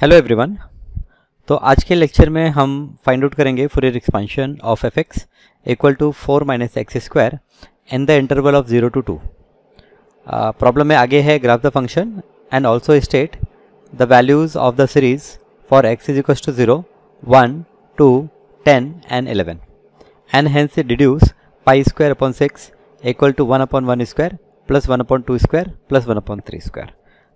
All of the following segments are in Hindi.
हेलो एवरीवन तो आज के लेक्चर में हम फाइंड आउट करेंगे Fourier expansion of f x equal to four minus x square in the interval of zero to two problem में आगे है graph the function and also state the values of the series for x is equal to zero one two ten and eleven and hence deduce pi square upon six equal to one upon one square plus one upon two square plus one upon three square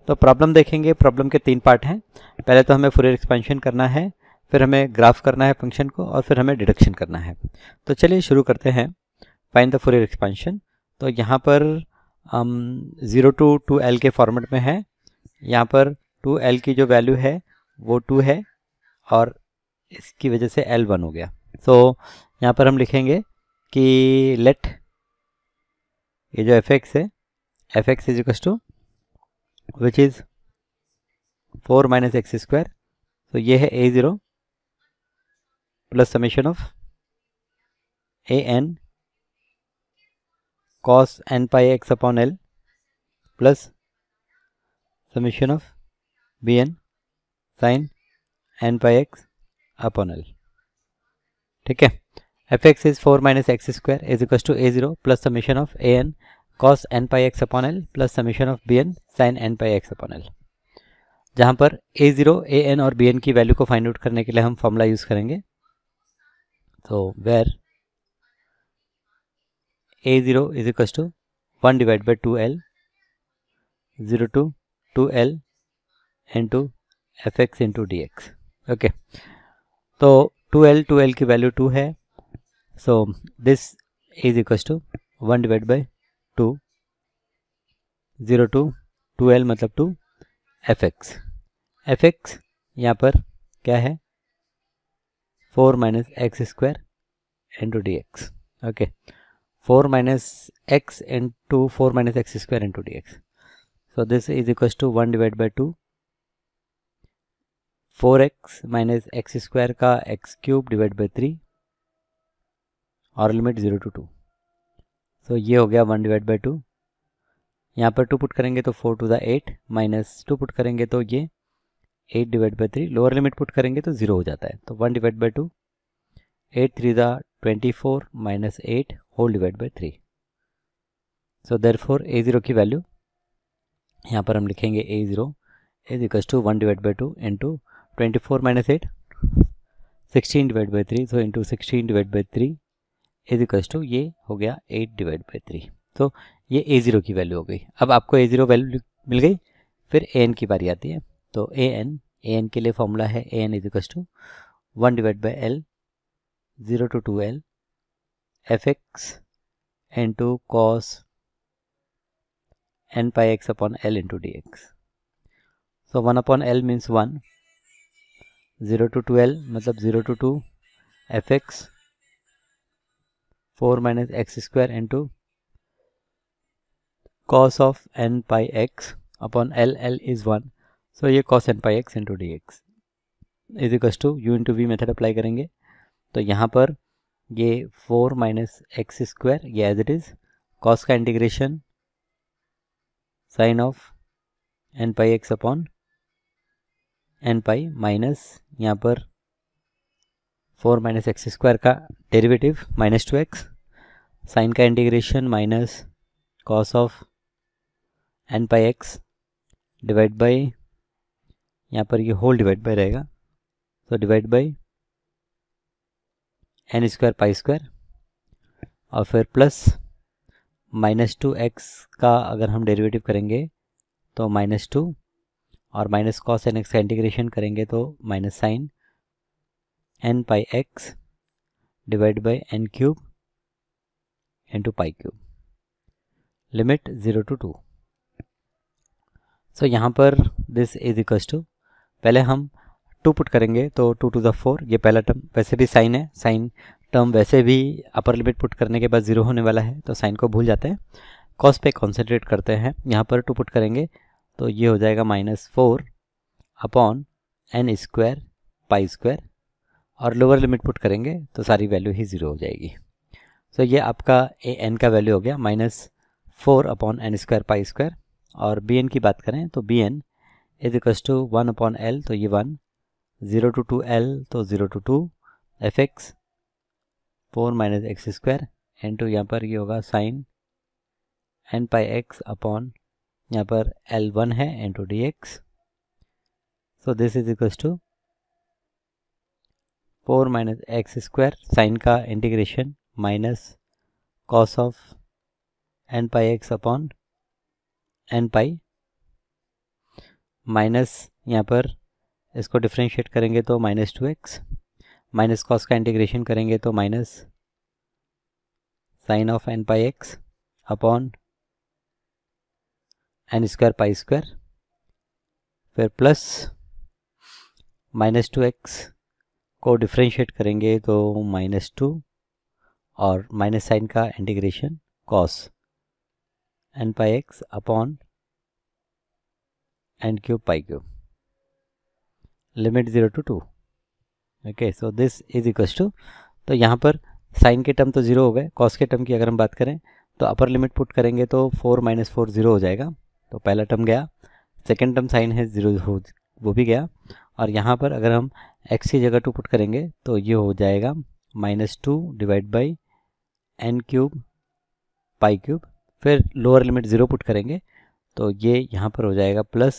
तो प्रॉब्लम देखेंगे प्रॉब्लम के तीन पार्ट हैं पहले तो हमें फुरियर एक्सपेंशन करना है फिर हमें ग्राफ करना है फंक्शन को और फिर हमें डिडक्शन करना है तो चलिए शुरू करते हैं फाइन द फुरियर एक्सपेंशन तो यहाँ पर ज़ीरो टू टू एल के फॉर्मेट में है यहाँ पर टू एल की जो वैल्यू है वो टू है और इसकी वजह से एल वन हो गया तो so, यहाँ पर हम लिखेंगे कि लेट ये जो एफ एक्स है f x is equals to which is four minus x square तो ये है a zero plus summation of a n cos n pi x upon L plus summation of b n sine n pi x upon L ठीक है f x is four minus x square is equal to a zero plus summation of a n cos n pi x upon L plus summation of b n sine n pi x upon L जहाँ पर ए ज़ीरो ए एन और बी एन की वैल्यू को फाइंड आउट करने के लिए हम फॉर्मूला यूज़ करेंगे तो where a zero is equal to one divide by two L zero to two L to f x into d x okay तो टू एल टू एल की वैल्यू टू है so this is equal to one divide by two zero to two L मतलब to f x f x यहाँ पर क्या है four minus x square into d x okay four minus x into four minus x square into d x this is equal to one divide by two four x minus x square का x cube divide by three और लिमिट जीरो टू टू तो ये हो गया वन डिवाइड बाई टू यहाँ पर टू पुट करेंगे तो four two the eight minus two put करेंगे तो ये eight divide by three lower limit put करेंगे तो ज़ीरो हो जाता है तो one divide by two eight three the twenty four minus eight whole divide by three so therefore a zero की वैल्यू यहाँ पर हम लिखेंगे a zero is equals to one divide by two into twenty four minus eight sixteen divide by three so into sixteen divide by three is equals to ये हो गया एट डिवाइड बाई थ्री तो ये ए ज़ीरो की वैल्यू हो गई अब आपको ए ज़ीरो वैल्यू मिल गई फिर ए एन की बारी आती है तो ए एन ए एन के लिए फॉर्मूला है a n is equals to one divide by L zero to two L f x n to cos n pi x upon L into d x so one upon L means one zero to two L मतलब zero to two f x four minus x square into cos of n pi x upon L L is one so ये cos n pi x into d x is equal to u into v method apply करेंगे तो यहाँ पर ये फोर माइनस एक्स स्क्वायर ये एज इट इज़ कॉस का integration sine of n pi x upon n pi minus यहाँ पर फोर माइनस एक्स स्क्वायर का derivative minus two x sine का integration minus cos of n pi x divide by यहाँ पर ये होल डिवाइड बाई रहेगा सो तो divide by n square pi square और फिर प्लस माइनस टू एक्स का अगर हम डेरिवेटिव करेंगे तो माइनस टू और माइनस कॉस एन एक्स का इंटीग्रेशन करेंगे तो minus sine n pi x divide by n cube into pi cube limit zero to two so यहाँ पर दिस इज इक्व टू पहले हम टू पुट करेंगे तो टू टू द फोर ये पहला टर्म वैसे भी साइन है साइन टर्म वैसे भी अपर लिमिट पुट करने के बाद ज़ीरो होने वाला है तो साइन को भूल जाते हैं कॉस पे कॉन्सेंट्रेट करते हैं यहाँ पर टू पुट करेंगे तो ये हो जाएगा minus four upon n square pi square और लोअर लिमिट पुट करेंगे तो सारी वैल्यू ही ज़ीरो हो जाएगी सो so, ये आपका ए एन का वैल्यू हो गया minus four upon n square pi square और बी एन की बात करें तो b n is equals to one upon L तो ये one zero to two L तो zero to two f x four minus x square N to यहाँ पर ये होगा sine n pi x upon यहाँ पर एल वन है n to d x so this is equals to four minus x square sine का integration minus cos of n pi x upon n pi minus यहाँ पर इसको डिफ्रेंशिएट करेंगे तो minus two x minus cos का इंटीग्रेशन करेंगे तो minus sine of n pi x upon n square pi square फिर प्लस माइनस टू एक्स को डिफ्रेंशिएट करेंगे तो माइनस टू और माइनस साइन का integration cos n pi x upon n cube pi cube limit zero to to okay so this is equal to तो यहाँ पर साइन के टर्म तो ज़ीरो हो गए कॉस के टर्म की अगर हम बात करें तो अपर लिमिट पुट करेंगे तो फोर माइनस फोर ज़ीरो हो जाएगा तो पहला टर्म गया सेकेंड टर्म साइन है ज़ीरो वो भी गया और यहाँ पर अगर हम x की जगह टू पुट करेंगे तो ये हो जाएगा minus two divide by n cube pi cube फिर लोअर लिमिट ज़ीरो पुट करेंगे तो ये यहाँ पर हो जाएगा plus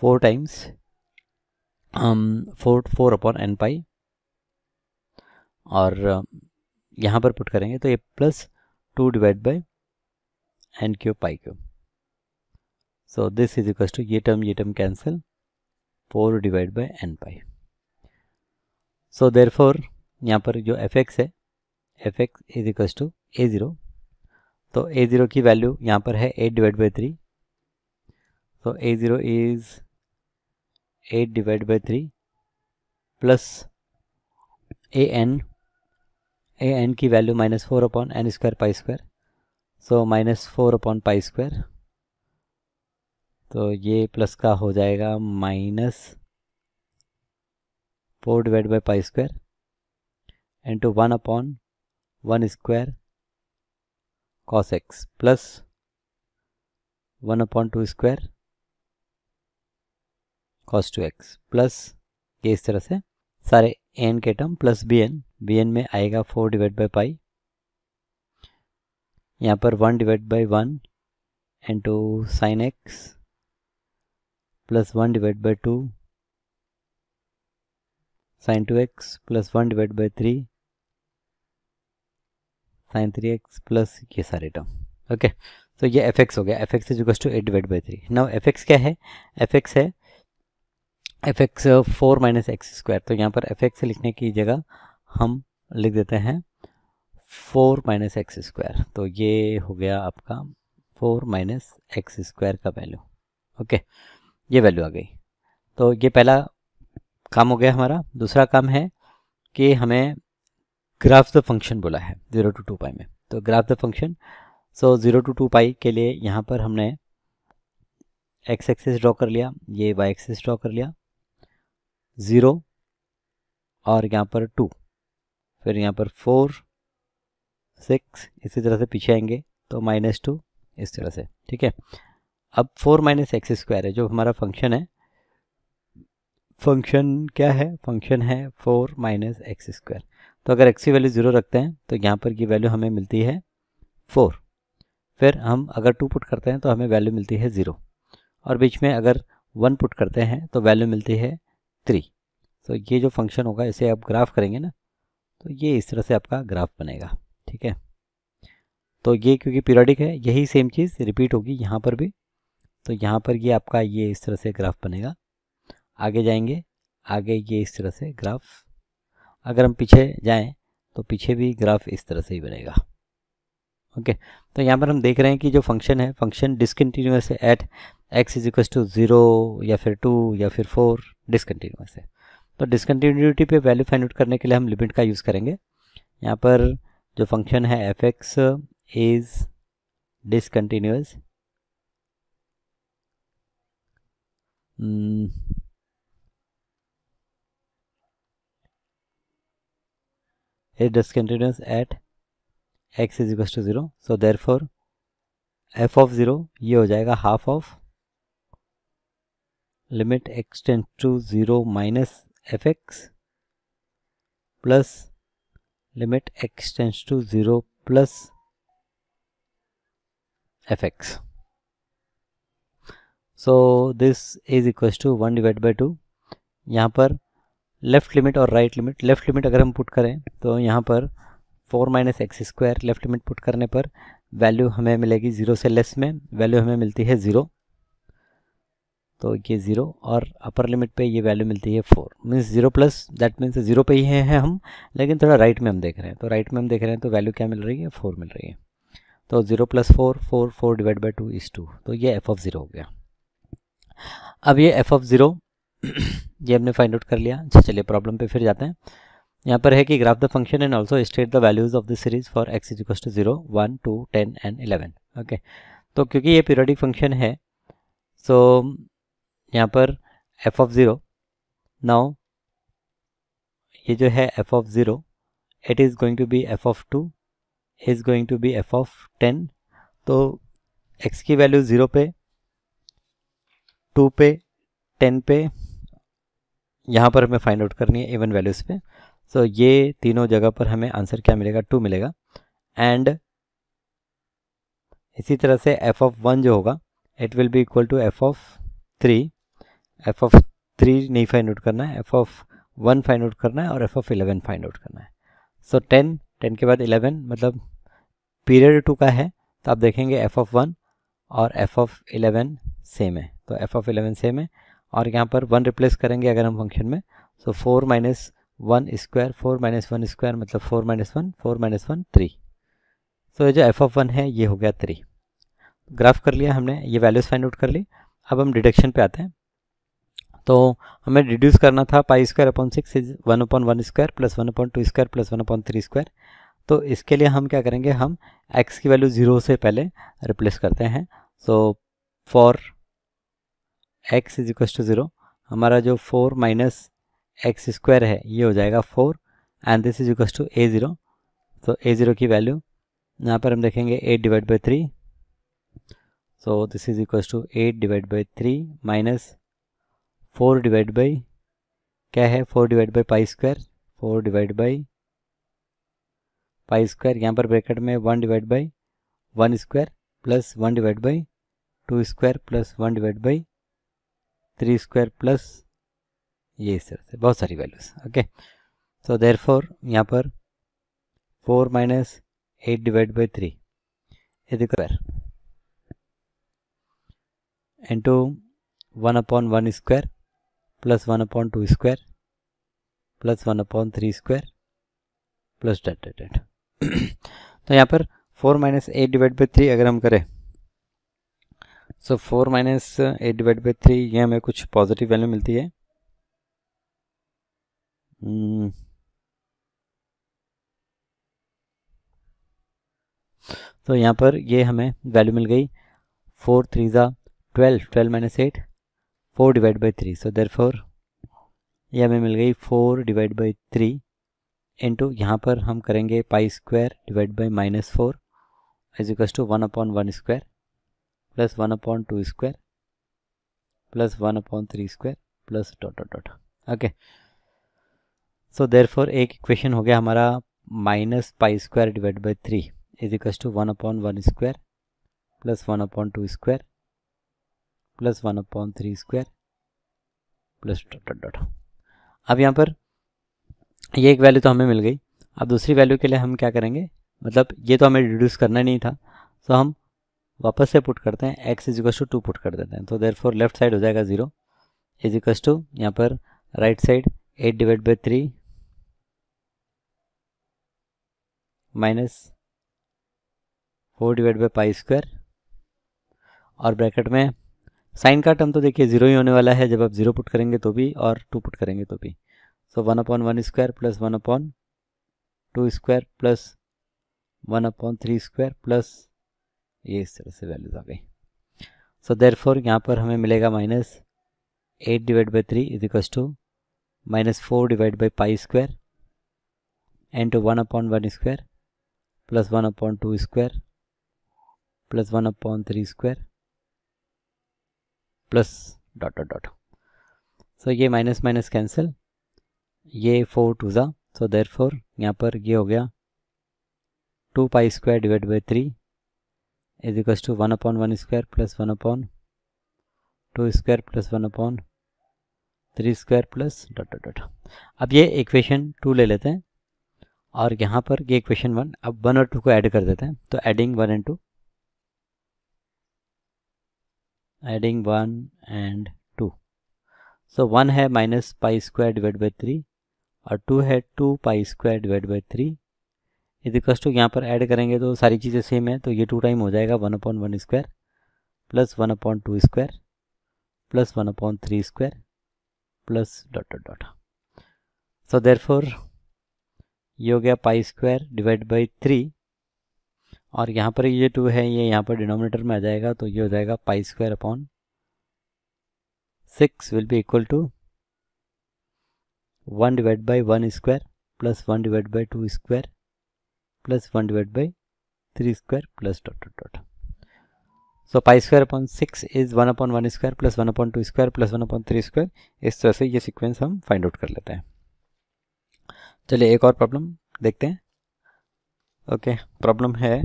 four times four four upon n pi और uh, यहाँ पर पुट करेंगे तो ये plus two divide by n cube pi cube so this is equal to ये टर्म ये term cancel four divide by n pi so therefore यहाँ पर जो एफ एक्स है f x is equal to a zero तो ए ज़ीरो की वैल्यू यहाँ पर है एट डिवाइड बाई थ्री तो a zero is eight divide by three plus a n a n की value minus four upon n square pi square so minus four upon pi square तो ये प्लस का हो जाएगा minus four divide by pi square into one upon one square cos x plus one upon two square cos two x plus ये इस तरह से सारे एन के term plus b n B n में आएगा फोर डिवाइड बाई पाई यहाँ पर one divide by one into sine x plus one divide by two sine two x plus one divide by three sine three x plus ये सारे टर्म ओके तो ये एफ एक्स हो गया f x is to eight divide by three now f x क्या है एफ एक्स है f x four minus x square तो यहाँ पर एफ एक्स लिखने की जगह हम लिख देते हैं फोर माइनस एक्स स्क्वायर तो ये हो गया आपका फोर माइनस एक्स स्क्वायर का वैल्यू ओके okay. ये वैल्यू आ गई तो ये पहला काम हो गया हमारा दूसरा काम है कि हमें ग्राफ द फंक्शन बोला है ज़ीरो टू टू पाई में तो graph the function so zero to two pi के लिए यहाँ पर हमने एक्स एक्सेस ड्रॉ कर लिया ये वाई एक्सेस ड्रॉ कर लिया ज़ीरो और यहाँ पर टू फिर यहाँ पर फोर सिक्स इसी तरह से पीछे आएंगे तो माइनस टू इस तरह से ठीक है अब फोर माइनस एक्स स्क्वायर है जो हमारा फंक्शन है फंक्शन क्या है फंक्शन है फोर माइनस एक्स स्क्वायर तो अगर एक्स की वैल्यू ज़ीरो रखते हैं तो यहाँ पर की वैल्यू हमें मिलती है फोर फिर हम अगर टू पुट करते हैं तो हमें वैल्यू मिलती है ज़ीरो और बीच में अगर वन पुट करते हैं तो वैल्यू मिलती है थ्री तो ये जो फंक्शन होगा इसे आप ग्राफ करेंगे ना तो ये इस तरह से आपका ग्राफ बनेगा ठीक है तो ये क्योंकि पीरियडिक है यही सेम चीज़ रिपीट होगी यहाँ पर भी तो यहाँ पर ये आपका ये इस तरह से ग्राफ बनेगा आगे जाएंगे आगे ये इस तरह से ग्राफ अगर हम पीछे जाएं तो पीछे भी ग्राफ इस तरह से ही बनेगा ओके तो यहाँ पर हम देख रहे हैं कि जो फंक्शन है फंक्शन डिसकन्टीन्यूस है at x is equals to zero या फिर टू या फिर फोर डिसकन्टीन्यूस है तो डिसकन्टीन्यूटी पे वैल्यू फाइंड आउट करने के लिए हम लिमिट का यूज़ करेंगे यहाँ पर जो फंक्शन है f x is discontinuous Mm. It discontinuous at x is equal to zero so therefore f of zero ये हो जाएगा half of limit x tends to zero minus f x plus limit x tends to zero plus f x so this is equals to one divide by two यहाँ पर लेफ़्ट लिमिट और राइट लिमिट लेफ़्ट लिमिट अगर हम पुट करें तो यहाँ पर four minus x square left limit put करने पर वैल्यू हमें मिलेगी ज़ीरो से लेस में वैल्यू हमें मिलती है ज़ीरो तो ये ज़ीरो और अपर लिमिट पे ये वैल्यू मिलती है four means zero plus that means zero पे ही हैं हम लेकिन थोड़ा राइट में हम देख रहे हैं तो राइट में हम देख रहे हैं तो वैल्यू क्या मिल रही है फोर मिल रही है तो zero plus four four four divide by two is two तो ये एफ ऑफ ज़ीरो हो गया अब ये एफ ऑफ ज़ीरो ये हमने फाइंड आउट कर लिया अच्छा चलिए प्रॉब्लम पे फिर जाते हैं यहाँ पर है कि graph the function and also state the values of the series for x is equal to zero one two ten and eleven okay तो क्योंकि ये पीरियडिक फंक्शन है सो so, यहाँ पर एफ ऑफ ज़ीरो नाउ ये जो है f of zero it is going to be f of two is going to be f of ten तो एक्स की वैल्यू ज़ीरो पे टू पे टेन पे यहाँ पर हमें फाइंड आउट करनी है इवन वैल्यूज़ पे सो so, ये तीनों जगह पर हमें आंसर क्या मिलेगा टू मिलेगा एंड इसी तरह से एफ ऑफ वन जो होगा it will be equal to f of three f of three नहीं फाइंड आउट करना है f of one find out करना है और f of eleven find out करना है सो टेन टेन के बाद इलेवन मतलब पीरियड टू का है तो आप देखेंगे एफ ऑफ वन और एफ ऑफ इलेवन सेम है तो एफ ऑफ एलेवन सेम है और यहाँ पर वन रिप्लेस करेंगे अगर हम फंक्शन में so four minus one square four minus one square मतलब four minus one four minus one three so ये जो एफ ऑफ वन है ये हो गया थ्री ग्राफ कर लिया हमने ये वैल्यूज़ फाइंड आउट कर ली अब हम डिडक्शन पे आते हैं तो हमें डिड्यूस करना था pi square upon six is one upon one square plus one upon two square plus one upon three square तो इसके लिए हम क्या करेंगे हम एक्स की वैल्यू ज़ीरो से पहले रिप्लेस करते हैं so for x is equal to zero हमारा जो फोर माइनस एक्स स्क्वायर है ये हो जाएगा four and this is equal to a zero तो ए ज़ीरो की वैल्यू यहाँ पर हम देखेंगे eight divide by three so this is equal to eight divide by three minus four divide by क्या है four divide by pi square four divide by pi square यहाँ पर ब्रैकेट में one divide by one square plus one divide by two square plus one divide by three square plus ये इस तरह से बहुत सारी values okay so therefore यहाँ पर four minus eight divide by three ये देखो square into one upon one square plus one upon two square plus one upon three square plus dot dot dot तो यहाँ पर four minus eight divide by three अगर हम करें so four minus eight divide by three ये हमें कुछ पॉजिटिव वैल्यू मिलती है hmm. तो यहाँ पर ये हमें वैल्यू मिल गई फोर थ्री ज़ा twelve twelve minus eight four divide by three so therefore ये हमें मिल गई four divide by three into यहाँ पर हम करेंगे pi square divide by minus four is equals to one upon one square plus one upon two square plus one upon three square plus dot dot dot okay so therefore एक इक्वेशन हो गया हमारा minus pi square divide by three is equals to one upon one square plus one upon two square plus one upon three square plus dot dot dot अब यहाँ पर ये एक वैल्यू तो हमें मिल गई अब दूसरी वैल्यू के लिए हम क्या करेंगे मतलब ये तो हमें रिड्यूस करना नहीं था सो हम वापस से पुट करते हैं x is to two put कर देते हैं तो देर फोर लेफ्ट साइड हो जाएगा ज़ीरो इज टू यहाँ पर right side eight divide by three minus four divide by pi square और ब्रैकेट में साइन का टर्म तो देखिए ज़ीरो ही होने वाला है जब आप ज़ीरो पुट करेंगे तो भी और टू पुट करेंगे तो भी so one upon one square plus one upon two square plus one upon three square plus ये इस तरह से वैल्यूज आ गई सो देर फोर यहाँ पर हमें मिलेगा minus eight divide by three is equals to minus four divide by pi square N into one upon one square plus one upon two square plus one upon three square plus dot dot dot so ये माइनस माइनस कैंसिल ये फोर टू ज़ा सो देर फोर यहाँ पर ये हो गया two pi square divide by three is to one upon one square plus one upon two square plus one upon three square plus dot dot अब ये इक्वेशन टू ले लेते हैं और यहाँ पर ये इक्वेशन वन अब वन और टू को ऐड कर देते हैं तो adding one and two adding one and two so one है minus pi square divide by three और टू है two pi square divide by three is equals to यहाँ पर ऐड करेंगे तो सारी चीज़ें सेम है तो ये टू टाइम हो जाएगा one upon one square plus one upon two square plus one upon three square plus dot dot dot so therefore ये हो गया pi square divide by three और यहाँ पर ये टू है ये यहाँ पर डिनोमिनेटर में आ जाएगा तो ये हो जाएगा pi square upon six will be equal to one divide by one square plus one divide by two square plus one divide by three square plus dot dot dot so pi square upon six is one upon one square plus one upon two square plus one upon three square इस तरह से ये सिक्वेंस हम फाइंड आउट कर लेते हैं चलिए एक और प्रॉब्लम देखते हैं ओके okay, प्रॉब्लम है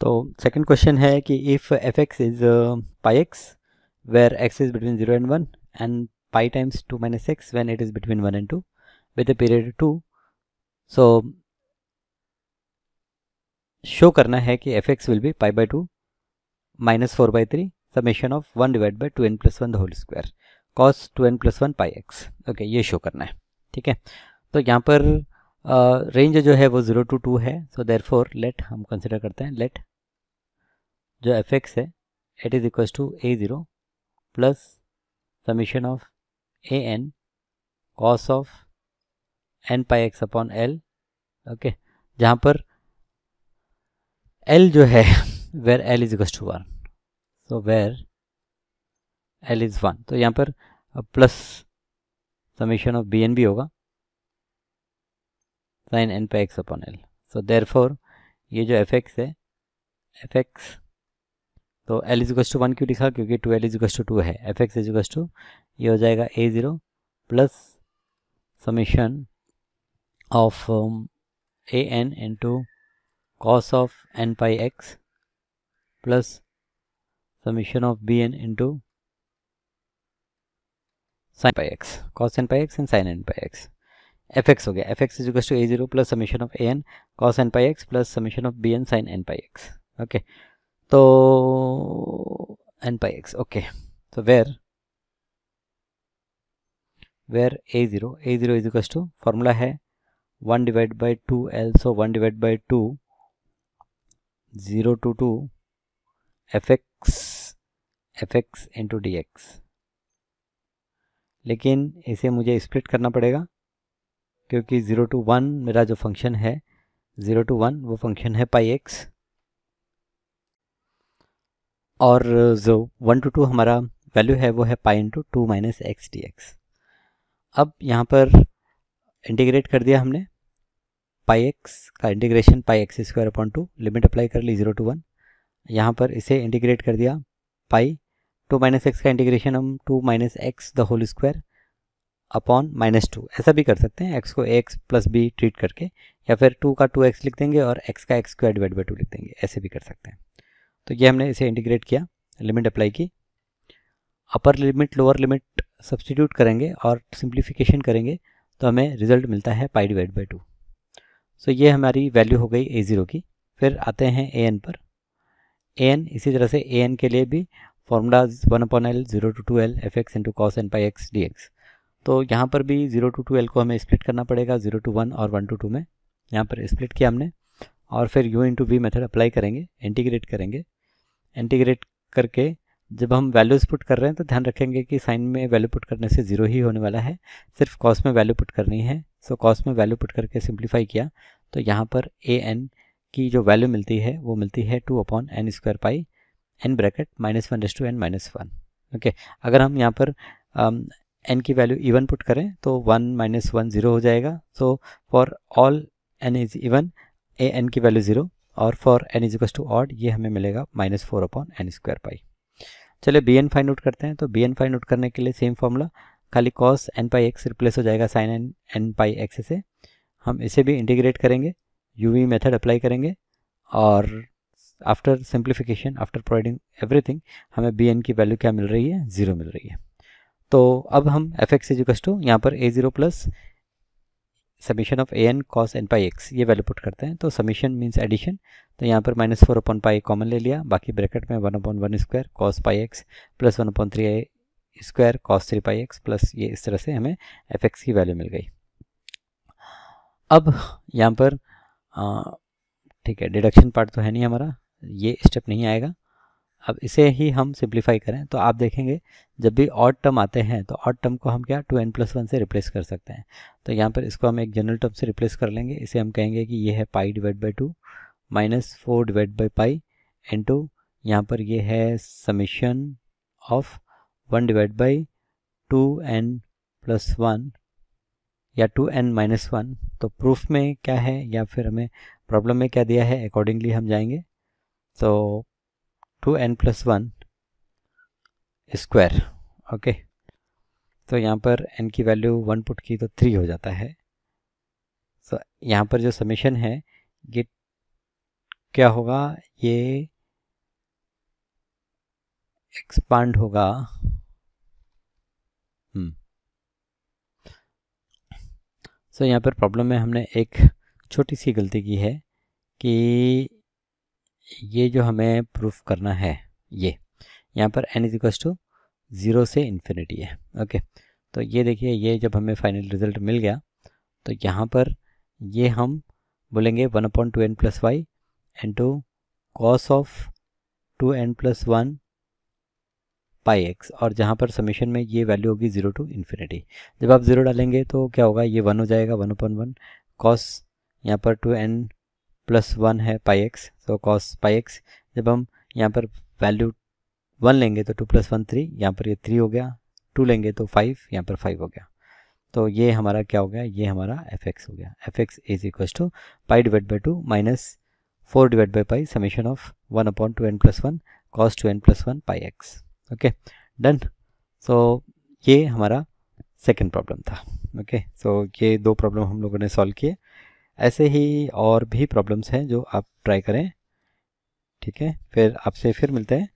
तो सेकंड क्वेश्चन है कि if f x is pi x where x is between zero and one and pi times two minus x when it is between one and two with period two So show करना है कि f x will be pi by two minus four by three summation of one divide by two n plus one whole square cos two n plus one pi x okay ये शो करना है ठीक है तो यहाँ पर रेंज uh, जो है वो ज़ीरो टू टू है सो देर फोर लेट हम कंसिडर करते हैं लेट जो एफ एक्स है it is equal to a zero plus summation of a n cos of n pi x upon l okay जहां पर एल जो है where l is equals to one so where l is one तो यहाँ पर plus summation of b n b होगा sine n pi x upon l so therefore ये जो एफ एक्स है एफ एक्स तो एल इज टू वन क्यों लिखा क्योंकि two l is to two है एफ एक्स इज टू ये हो जाएगा a zero plus summation of um, a n into cos of n pi x plus summation of b n into sin pi x cos n pi x and sin n pi x f x हो गया f x is equals to a zero plus summation of a n cos n pi x plus summation of b n sine n pi x okay तो एन पाई एक्स ओके तो where where a zero a zero is equals to formula है one divide by two l so one divide by two zero to two f x f x into d x लेकिन इसे मुझे स्प्लिट करना पड़ेगा क्योंकि ज़ीरो टू वन मेरा जो फंक्शन है ज़ीरो टू वन वो फंक्शन है पाई एक्स और जो वन टू टू हमारा वैल्यू है वो है pi into two minus x d x अब यहाँ पर इंटीग्रेट कर दिया हमने पाई एक्स का integration pi x square upon two limit apply कर ली जीरो टू वन यहाँ पर इसे इंटीग्रेट कर दिया पाई टू माइनस एक्स का इंटीग्रेशन हम two minus x the whole square upon minus two ऐसा भी कर सकते हैं एक्स को एक्स प्लस बी ट्रीट करके या फिर टू का टू एक्स लिख देंगे और एक्स का x square divide by two लिख देंगे ऐसे भी कर सकते हैं तो ये हमने इसे इंटीग्रेट किया लिमिट अप्लाई की upper limit lower limit substitute करेंगे और सिंप्लीफिकेशन करेंगे तो हमें रिजल्ट मिलता है pi divide by two so so ये हमारी वैल्यू हो गई ए ज़ीरो की फिर आते हैं ए एन पर ए एन इसी तरह से ए एन के लिए भी formula one upon l zero to two L f x into cos n pi x d x तो यहाँ पर भी ज़ीरो टू टू एल को हमें स्प्लिट करना पड़ेगा ज़ीरो टू वन और वन टू टू में यहाँ पर स्प्लिट किया हमने और फिर u into v method apply करेंगे इंटीग्रेट करेंगे इंटीग्रेट करके जब हम वैल्यूज़ पुट कर रहे हैं तो ध्यान रखेंगे कि साइन में वैल्यू पुट करने से ज़ीरो ही होने वाला है सिर्फ कॉस में वैल्यू पुट करनी है सो कॉस में वैल्यू पुट करके सिंप्लीफाई किया तो यहाँ पर ए एन की जो वैल्यू मिलती है वो मिलती है two upon n square pi n bracket minus one to n minus one okay अगर हम यहाँ पर एन um, की वैल्यू इवन पुट करें तो वन माइनस वन ज़ीरो हो जाएगा so for all n is even a n की वैल्यू ज़ीरो और for n is to odd ये हमें मिलेगा minus four upon n square pi चलिए बी एन फाइंड आउट करते हैं तो बी एन फाइंड आउट करने के लिए सेम फॉर्मूला खाली cos n pi x replace हो जाएगा sine n n pi x से हम इसे भी इंटीग्रेट करेंगे यू वी मेथड अप्लाई करेंगे और after simplification after providing everything हमें बी एन की वैल्यू क्या मिल रही है ज़ीरो मिल रही है तो अब हम एफ एक्स इजिकस टू यहाँ पर a zero plus summation of a n cos n pi x ये वैल्यू पुट करते हैं तो समीशन मीन्स एडिशन तो यहाँ पर minus four upon pi common ले लिया बाकी ब्रैकेट में one upon one square cos pi x plus one upon three a square cos three pi x plus ये इस तरह से हमें एफ एक्स की वैल्यू मिल गई अब यहाँ पर ठीक है डिडक्शन पार्ट तो है नहीं हमारा ये स्टेप नहीं आएगा अब इसे ही हम सिंप्लीफाई करें तो आप देखेंगे जब भी ऑड टर्म आते हैं तो ऑड टर्म को हम क्या टू एन प्लस वन से रिप्लेस कर सकते हैं तो यहाँ पर इसको हम एक जनरल टर्म से रिप्लेस कर लेंगे इसे हम कहेंगे कि ये है pi divide by two minus four divide by pi N to यहाँ पर ये है summation of one divide by two n plus one या टू एन माइनस वन तो प्रूफ में क्या है या फिर हमें प्रॉब्लम में क्या दिया है अकॉर्डिंगली हम जाएंगे तो two n plus one square okay तो यहाँ पर एन की वैल्यू वन पुट की तो थ्री हो जाता है सो so, यहाँ पर जो समीशन है ये क्या होगा ये एक्सपांड होगा सो hmm. so, यहाँ पर प्रॉब्लम में हमने एक छोटी सी गलती की है कि ये जो हमें प्रूफ करना है ये यहाँ पर n is equal to zero से इन्फिनिटी है ओके तो ये देखिए ये जब हमें फाइनल रिजल्ट मिल गया तो यहाँ पर ये हम बोलेंगे one upon two n plus y n to cos of two n plus one pi x और जहाँ पर समीशन में ये वैल्यू होगी ज़ीरो टू इन्फिनिटी जब आप ज़ीरो डालेंगे तो क्या होगा ये वन हो जाएगा वन अपॉन वन कॉस यहाँ पर टू एन प्लस वन है pi x so cos pi x जब हम यहाँ पर वैल्यू वन लेंगे तो टू प्लस वन थ्री यहाँ पर ये थ्री हो गया टू लेंगे तो फाइव यहाँ पर फाइव हो गया तो ये हमारा क्या हो गया ये हमारा एफ एक्स हो गया f x is equal to pi divide by two minus four divide by pi summation of one upon two n plus one cos two n plus one pi x okay done so ये हमारा सेकेंड प्रॉब्लम था ओके okay? सो so, ये दो प्रॉब्लम हम लोगों ने सॉल्व किए ऐसे ही और भी प्रॉब्लम्स हैं जो आप ट्राई करें ठीक है फिर आपसे फिर मिलते हैं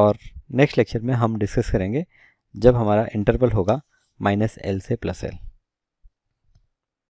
और नेक्स्ट लेक्चर में हम डिस्कस करेंगे जब हमारा इंटरवल होगा माइनस एल से प्लस एल